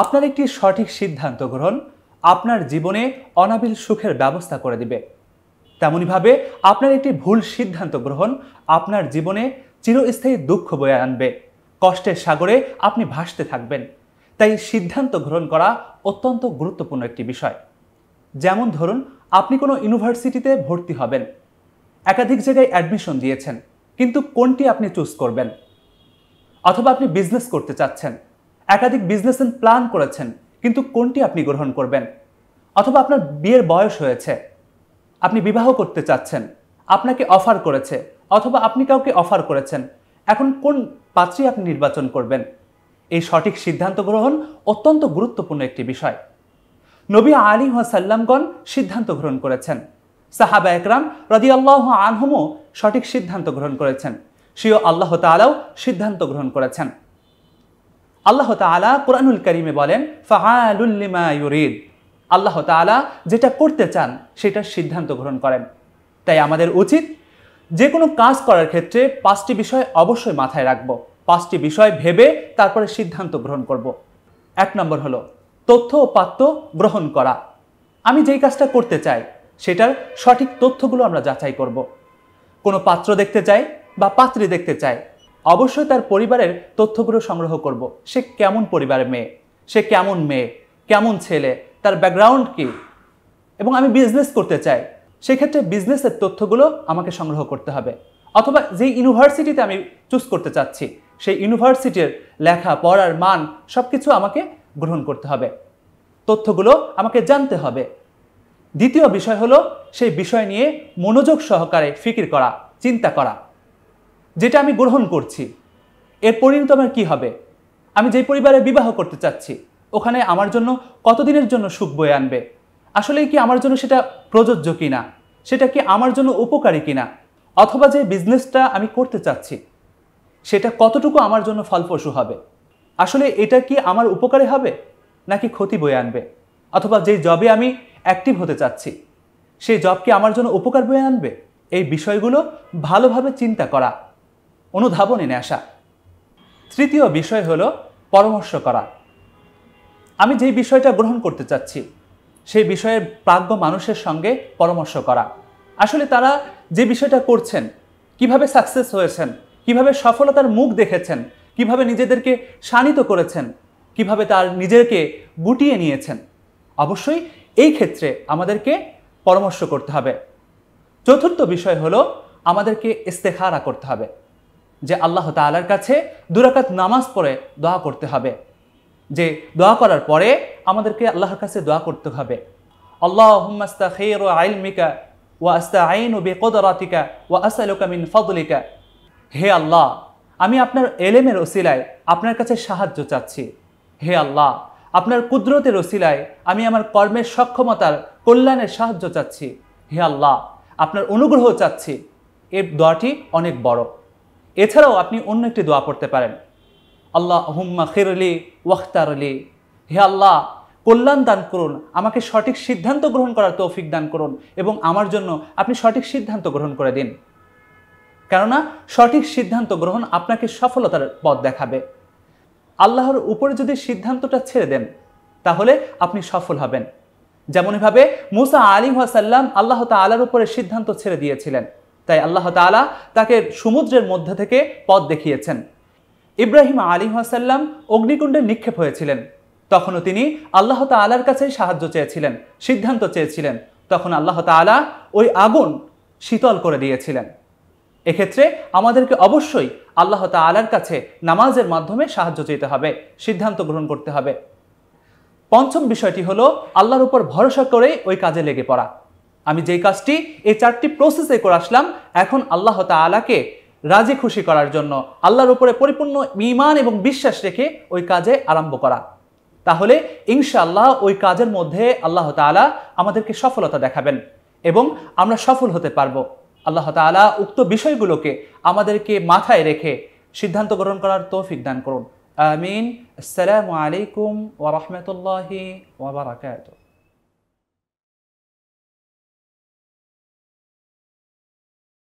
আপনার একটি সঠিক সিদ্ধান্ত গ্রহণ আপনার জীবনে অনাবিল সুখের ব্যবস্থা করে দিবে তেমনইভাবে আপনার একটি ভুল সিদ্ধান্ত গ্রহণ আপনার জীবনে চিরস্থায়ী দুঃখ বয়ে আনবে কষ্টের সাগরে আপনি ভাসতে থাকবেন তাই সিদ্ধান্ত গ্রহণ করা অত্যন্ত গুরুত্বপূর্ণ একটি বিষয় যেমন ধরুন আপনি কোনো ইউনিভার্সিটিতে ভর্তি হবেন একাধিক জায়গায় অ্যাডমিশন দিয়েছেন কিন্তু কোনটি আপনি চুজ করবেন অথবা আপনি বিজনেস করতে চাচ্ছেন একাধিক বিজনেস প্ল্যান করেছেন কিন্তু কোনটি আপনি গ্রহণ করবেন অথবা আপনার বিয়ের বয়স হয়েছে আপনি বিবাহ করতে চাচ্ছেন আপনাকে অফার করেছে অথবা আপনি কাউকে অফার করেছেন এখন কোন পাত্রী আপনি নির্বাচন করবেন এই সঠিক সিদ্ধান্ত গ্রহণ অত্যন্ত গুরুত্বপূর্ণ একটি বিষয় নবী আলী সাল্লামগণ সিদ্ধান্ত গ্রহণ করেছেন সাহাবা একরাম আল্লাহ আনহমও সঠিক সিদ্ধান্ত গ্রহণ করেছেন সিও আল্লাহ তালাও সিদ্ধান্ত গ্রহণ করেছেন আল্লাহ তালা কোরআনুল করিমে বলেন ফাহালুল্লিমা ইউরিদ আল্লাহ তালা যেটা করতে চান সেটার সিদ্ধান্ত গ্রহণ করেন তাই আমাদের উচিত যে কোনো কাজ করার ক্ষেত্রে পাঁচটি বিষয় অবশ্যই মাথায় রাখব পাঁচটি বিষয় ভেবে তারপরে সিদ্ধান্ত গ্রহণ করব। এক নম্বর হলো তথ্য ও পাত্য গ্রহণ করা আমি যেই কাজটা করতে চাই সেটার সঠিক তথ্যগুলো আমরা যাচাই করব। কোনো পাত্র দেখতে চাই বা পাত্রী দেখতে চাই অবশ্যই তার পরিবারের তথ্যগুলো সংগ্রহ করব। সে কেমন পরিবারের মেয়ে সে কেমন মেয়ে কেমন ছেলে তার ব্যাকগ্রাউন্ড কি এবং আমি বিজনেস করতে চাই সেক্ষেত্রে বিজনেসের তথ্যগুলো আমাকে সংগ্রহ করতে হবে অথবা যেই ইউনিভার্সিটিতে আমি চুজ করতে চাচ্ছি সেই ইউনিভার্সিটির লেখা পড়ার মান সব কিছু আমাকে গ্রহণ করতে হবে তথ্যগুলো আমাকে জানতে হবে দ্বিতীয় বিষয় হলো সেই বিষয় নিয়ে মনোযোগ সহকারে ফিকির করা চিন্তা করা যেটা আমি গ্রহণ করছি এর পরিণত আমার কী হবে আমি যে পরিবারে বিবাহ করতে চাচ্ছি ওখানে আমার জন্য কতদিনের জন্য সুখ বয়ে আনবে আসলে কি আমার জন্য সেটা প্রযোজ্য কি না সেটা কি আমার জন্য উপকারী কি না অথবা যে বিজনেসটা আমি করতে চাচ্ছি সেটা কতটুকু আমার জন্য ফলপ্রসূ হবে আসলে এটা কি আমার উপকারে হবে নাকি ক্ষতি বয়ে আনবে অথবা যে জবে আমি অ্যাক্টিভ হতে চাচ্ছি সেই জব কি আমার জন্য উপকার বয়ে আনবে এই বিষয়গুলো ভালোভাবে চিন্তা করা অনুধাবনে নেশা তৃতীয় বিষয় হল পরামর্শ করা আমি যেই বিষয়টা গ্রহণ করতে চাচ্ছি সেই বিষয়ে প্রাজ্ঞ মানুষের সঙ্গে পরামর্শ করা আসলে তারা যে বিষয়টা করছেন কিভাবে সাকসেস হয়েছেন কিভাবে সফলতার মুখ দেখেছেন কিভাবে নিজেদেরকে শানিত করেছেন কিভাবে তার নিজেকে গুটিয়ে নিয়েছেন অবশ্যই এই ক্ষেত্রে আমাদেরকে পরামর্শ করতে হবে চতুর্থ বিষয় হলো আমাদেরকে ইস্তেখারা করতে হবে যে আল্লাহ তালার কাছে দুরাকাত নামাজ পড়ে দোয়া করতে হবে যে দোয়া করার পরে আমাদেরকে আল্লাহর কাছে দোয়া করতে হবে আল্লাহ হুম্মাস্তা খের ও আইলমিকা ওয়া আস্তা আইন ও বেকদরাতিকা ওয়া আসালুকা ফদলিকা হে আল্লাহ আমি আপনার এলেমের ওসিলায় আপনার কাছে সাহায্য চাচ্ছি হে আল্লাহ আপনার কুদরতের ওসিলায় আমি আমার কর্মের সক্ষমতার কল্যাণের সাহায্য চাচ্ছি হে আল্লাহ আপনার অনুগ্রহ চাচ্ছি এর দোয়াটি অনেক বড় এছাড়াও আপনি অন্য একটি দোয়া পড়তে পারেন আল্লাহ হুম্মা ওয়াখতার আলি হে আল্লাহ কল্যাণ দান করুন আমাকে সঠিক সিদ্ধান্ত গ্রহণ করার তৌফিক দান করুন এবং আমার জন্য আপনি সঠিক সিদ্ধান্ত গ্রহণ করে দিন কেননা সঠিক সিদ্ধান্ত গ্রহণ আপনাকে সফলতার পথ দেখাবে আল্লাহর উপরে যদি সিদ্ধান্তটা ছেড়ে দেন তাহলে আপনি সফল হবেন যেমনভাবে মুসা আলী হাসাল্লাম আল্লাহ তালার উপরে সিদ্ধান্ত ছেড়ে দিয়েছিলেন তাই আল্লাহ তালা তাকে সমুদ্রের মধ্যে থেকে পথ দেখিয়েছেন ইব্রাহিম আলী হাসাল্লাম অগ্নিকুণ্ডে নিক্ষেপ হয়েছিলেন তখনও তিনি আল্লাহ তালার কাছে সাহায্য চেয়েছিলেন সিদ্ধান্ত চেয়েছিলেন তখন আল্লাহ তালা ওই আগুন শীতল করে দিয়েছিলেন এক্ষেত্রে আমাদেরকে অবশ্যই আল্লাহ তালার কাছে নামাজের মাধ্যমে সাহায্য চাইতে হবে সিদ্ধান্ত গ্রহণ করতে হবে পঞ্চম বিষয়টি হলো আল্লাহর উপর ভরসা করে ওই কাজে লেগে পড়া আমি যেই কাজটি এই চারটি প্রসেসে করে আসলাম এখন আল্লাহ তালাকে রাজি খুশি করার জন্য আল্লাহর উপরে পরিপূর্ণ ইমান এবং বিশ্বাস রেখে ওই কাজে আরম্ভ করা তাহলে ইনশাআল্লাহ ওই কাজের মধ্যে আল্লাহ তালা আমাদেরকে সফলতা দেখাবেন এবং আমরা সফল হতে পারবো আল্লাহ তালা উক্ত বিষয়গুলোকে আমাদেরকে মাথায় রেখে সিদ্ধান্ত গ্রহণ করার তৌফিক দান করুন আমিন আসসালামু আলাইকুম ওরহমতুল্লাহি ওবরাকাত